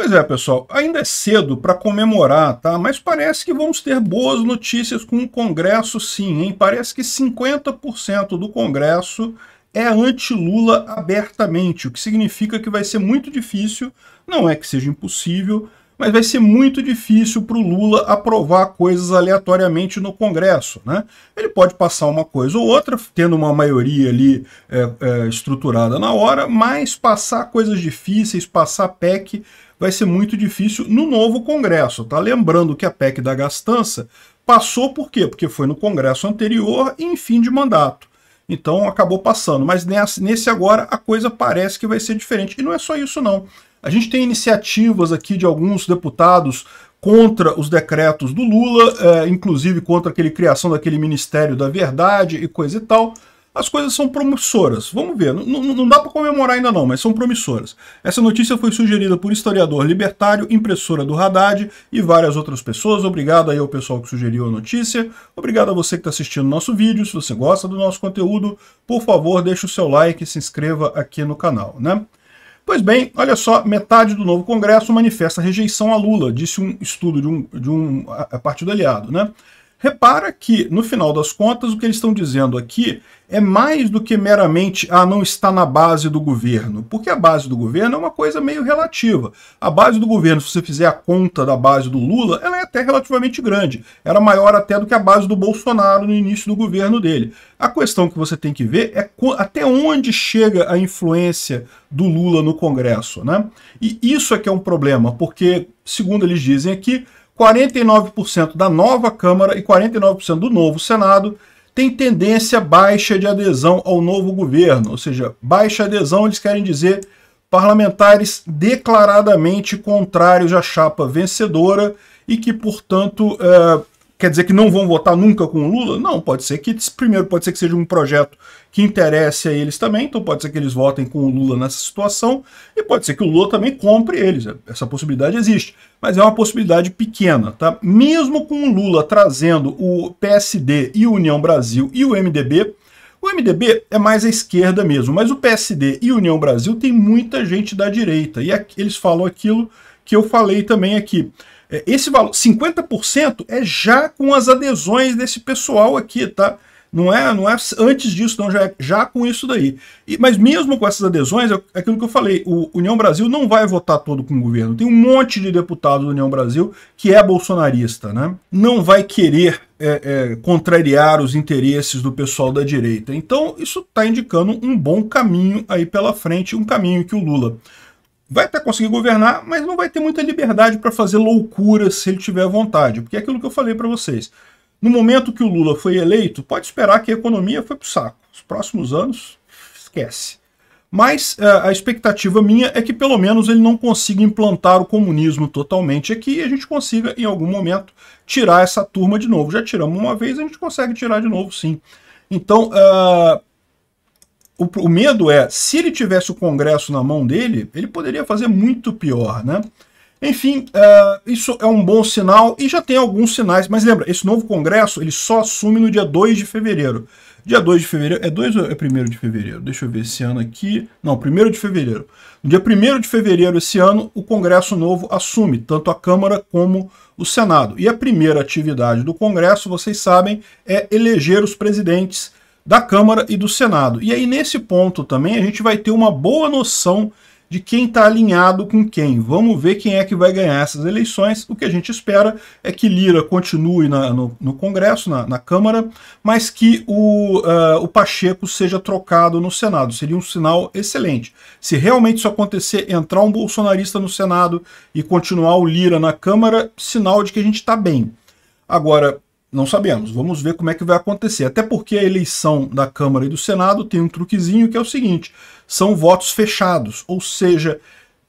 Pois é, pessoal, ainda é cedo para comemorar, tá? Mas parece que vamos ter boas notícias com o Congresso, sim, hein? Parece que 50% do Congresso é anti-Lula abertamente, o que significa que vai ser muito difícil, não é que seja impossível, mas vai ser muito difícil para o Lula aprovar coisas aleatoriamente no Congresso. Né? Ele pode passar uma coisa ou outra, tendo uma maioria ali é, é, estruturada na hora, mas passar coisas difíceis, passar PEC, vai ser muito difícil no novo Congresso. Tá? Lembrando que a PEC da gastança passou por quê? Porque foi no Congresso anterior e em fim de mandato. Então acabou passando, mas nesse agora a coisa parece que vai ser diferente. E não é só isso não. A gente tem iniciativas aqui de alguns deputados contra os decretos do Lula, é, inclusive contra aquele criação daquele Ministério da Verdade e coisa e tal. As coisas são promissoras. Vamos ver, não, não dá para comemorar ainda não, mas são promissoras. Essa notícia foi sugerida por historiador libertário, impressora do Haddad e várias outras pessoas. Obrigado aí ao pessoal que sugeriu a notícia. Obrigado a você que está assistindo o nosso vídeo. Se você gosta do nosso conteúdo, por favor, deixe o seu like e se inscreva aqui no canal, né? Pois bem, olha só, metade do novo Congresso manifesta rejeição a Lula, disse um estudo de um, de um partido aliado. Né? Repara que, no final das contas, o que eles estão dizendo aqui é mais do que meramente ah, não está na base do governo, porque a base do governo é uma coisa meio relativa. A base do governo, se você fizer a conta da base do Lula, ela é até relativamente grande. Era maior até do que a base do Bolsonaro no início do governo dele. A questão que você tem que ver é até onde chega a influência do Lula no Congresso, né? E isso é que é um problema, porque, segundo eles dizem aqui, 49% da nova Câmara e 49% do novo Senado têm tendência baixa de adesão ao novo governo, ou seja, baixa adesão, eles querem dizer parlamentares declaradamente contrários à chapa vencedora e que, portanto, eh, Quer dizer que não vão votar nunca com o Lula? Não, pode ser que, primeiro, pode ser que seja um projeto que interesse a eles também, então pode ser que eles votem com o Lula nessa situação, e pode ser que o Lula também compre eles. Essa possibilidade existe, mas é uma possibilidade pequena, tá? Mesmo com o Lula trazendo o PSD e União Brasil e o MDB, o MDB é mais à esquerda mesmo, mas o PSD e União Brasil tem muita gente da direita, e eles falam aquilo que eu falei também aqui. É, esse valor, 50% é já com as adesões desse pessoal aqui, tá? Não é, não é antes disso, não, já, é, já com isso daí. E, mas mesmo com essas adesões, é, é aquilo que eu falei, o União Brasil não vai votar todo com o governo. Tem um monte de deputado do União Brasil que é bolsonarista, né? Não vai querer é, é, contrariar os interesses do pessoal da direita. Então, isso está indicando um bom caminho aí pela frente, um caminho que o Lula vai até conseguir governar, mas não vai ter muita liberdade para fazer loucuras se ele tiver vontade, porque é aquilo que eu falei para vocês. No momento que o Lula foi eleito, pode esperar que a economia foi para o saco. Os próximos anos, esquece. Mas é, a expectativa minha é que pelo menos ele não consiga implantar o comunismo totalmente aqui e a gente consiga, em algum momento, tirar essa turma de novo. Já tiramos uma vez, a gente consegue tirar de novo, sim. Então, uh, o, o, medo é, se ele tivesse o Congresso na mão dele, ele poderia fazer muito pior, né? Enfim, uh, isso é um bom sinal e já tem alguns sinais. Mas lembra, esse novo Congresso ele só assume no dia 2 de fevereiro. Dia 2 de fevereiro, é 2 ou é 1 de fevereiro? Deixa eu ver esse ano aqui. Não, 1 de fevereiro. No dia 1 de fevereiro esse ano, o Congresso novo assume, tanto a Câmara como o Senado. E a primeira atividade do Congresso, vocês sabem, é eleger os presidentes da Câmara e do Senado. E aí, nesse ponto também, a gente vai ter uma boa noção de quem está alinhado com quem. Vamos ver quem é que vai ganhar essas eleições. O que a gente espera é que Lira continue na, no, no, Congresso, na, na, Câmara, mas que o, uh, o Pacheco seja trocado no Senado. Seria um sinal excelente. Se realmente isso acontecer, entrar um bolsonarista no Senado e continuar o Lira na Câmara, sinal de que a gente está bem. Agora, não sabemos, vamos ver como é que vai acontecer. Até porque a eleição da Câmara e do Senado tem um truquezinho que é o seguinte: são votos fechados, ou seja,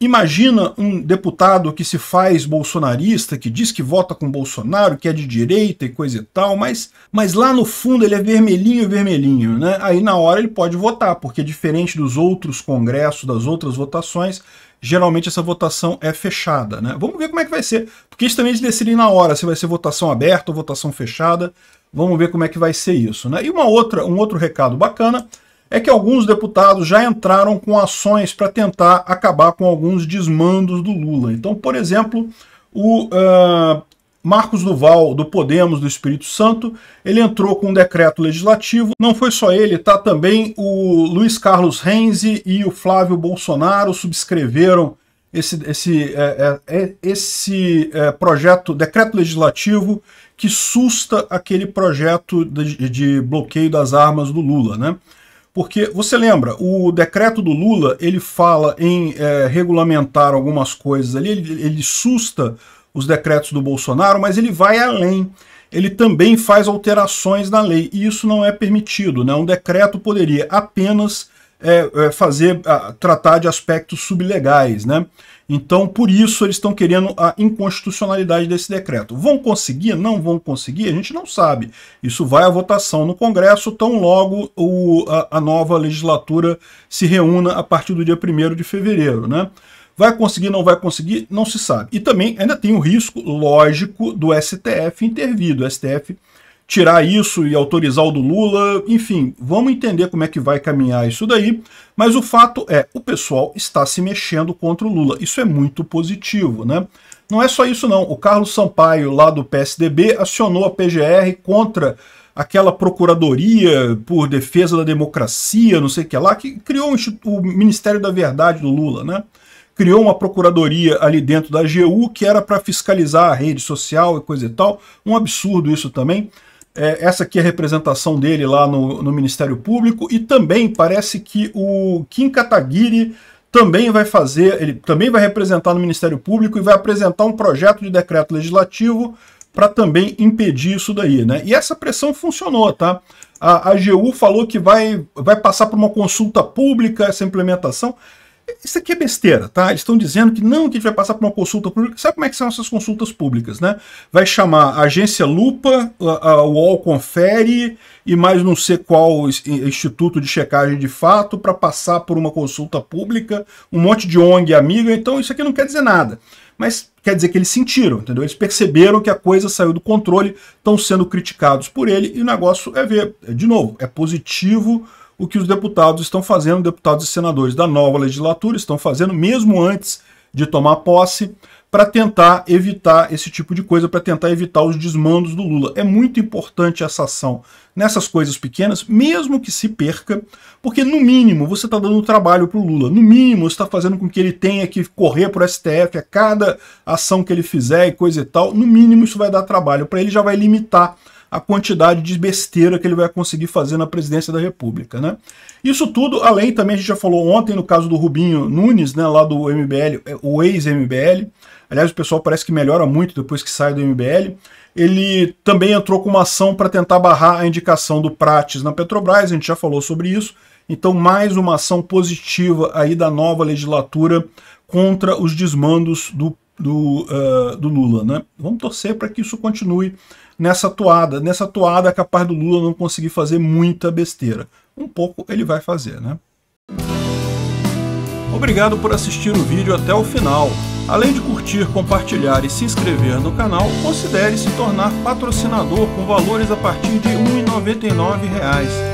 Imagina um deputado que se faz bolsonarista, que diz que vota com Bolsonaro, que é de direita e coisa e tal, mas, mas lá no fundo ele é vermelhinho, vermelhinho, né? Aí na hora ele pode votar, porque diferente dos outros congressos, das outras votações, geralmente essa votação é fechada, né? Vamos ver como é que vai ser, porque isso também eles decidem na hora, se vai ser votação aberta ou votação fechada, vamos ver como é que vai ser isso, né? E uma outra, um outro recado bacana é que alguns deputados já entraram com ações para tentar acabar com alguns desmandos do Lula. Então, por exemplo, o uh, Marcos Duval, do Podemos, do Espírito Santo, ele entrou com um decreto legislativo. Não foi só ele, tá também o Luiz Carlos Renzi e o Flávio Bolsonaro subscreveram esse, esse, é, é, é esse é, projeto, decreto legislativo, que susta aquele projeto de, de bloqueio das armas do Lula, né? Porque, você lembra, o decreto do Lula, ele fala em é, regulamentar algumas coisas ali, ele, ele susta os decretos do Bolsonaro, mas ele vai além. Ele também faz alterações na lei, e isso não é permitido. Né? Um decreto poderia apenas é, é, fazer, a, tratar de aspectos sublegais. Né? Então, por isso, eles estão querendo a inconstitucionalidade desse decreto. Vão conseguir? Não vão conseguir? A gente não sabe. Isso vai à votação no Congresso, tão logo o, a, a nova legislatura se reúna a partir do dia 1 de fevereiro. Né? Vai conseguir, não vai conseguir? Não se sabe. E também ainda tem o risco lógico do STF intervir, do STF tirar isso e autorizar o do Lula. Enfim, vamos entender como é que vai caminhar isso daí. Mas o fato é, o pessoal está se mexendo contra o Lula. Isso é muito positivo, né? Não é só isso não. O Carlos Sampaio, lá do PSDB, acionou a PGR contra aquela procuradoria por defesa da democracia, não sei o que lá, que criou o Ministério da Verdade do Lula, né? criou uma procuradoria ali dentro da AGU que era para fiscalizar a rede social e coisa e tal. Um absurdo isso também. É, essa aqui é a representação dele lá no, no, Ministério Público. E também parece que o Kim Kataguiri também vai fazer, ele também vai representar no Ministério Público e vai apresentar um projeto de decreto legislativo para também impedir isso daí, né? E essa pressão funcionou, tá? A AGU falou que vai, vai passar por uma consulta pública essa implementação. Isso aqui é besteira, tá? Eles estão dizendo que não, que a gente vai passar por uma consulta pública. Sabe como é que são essas consultas públicas, né? Vai chamar a agência Lupa, a UOL Confere e mais não sei qual instituto de checagem de fato para passar por uma consulta pública, um monte de ONG amiga. Então isso aqui não quer dizer nada. Mas quer dizer que eles sentiram, entendeu? Eles perceberam que a coisa saiu do controle, estão sendo criticados por ele e o negócio é ver, de novo, é positivo o que os deputados estão fazendo, deputados e senadores da nova legislatura estão fazendo, mesmo antes de tomar posse, para tentar evitar esse tipo de coisa, para tentar evitar os desmandos do Lula. É muito importante essa ação nessas coisas pequenas, mesmo que se perca, porque no mínimo você está dando trabalho para o Lula, no mínimo está fazendo com que ele tenha que correr para o STF a cada ação que ele fizer e coisa e tal, no mínimo isso vai dar trabalho para ele, já vai limitar a quantidade de besteira que ele vai conseguir fazer na presidência da República. Né? Isso tudo, além também, a gente já falou ontem no caso do Rubinho Nunes, né, lá do MBL, é, o ex-MBL, aliás, o pessoal parece que melhora muito depois que sai do MBL, ele também entrou com uma ação para tentar barrar a indicação do Prates na Petrobras, a gente já falou sobre isso, então mais uma ação positiva aí da nova legislatura contra os desmandos do do, uh, do Lula. Né? Vamos torcer para que isso continue nessa toada. Nessa toada é capaz do Lula não conseguir fazer muita besteira. Um pouco ele vai fazer, né? Obrigado por assistir o vídeo até o final. Além de curtir, compartilhar e se inscrever no canal, considere se tornar patrocinador com valores a partir de R$ 1,99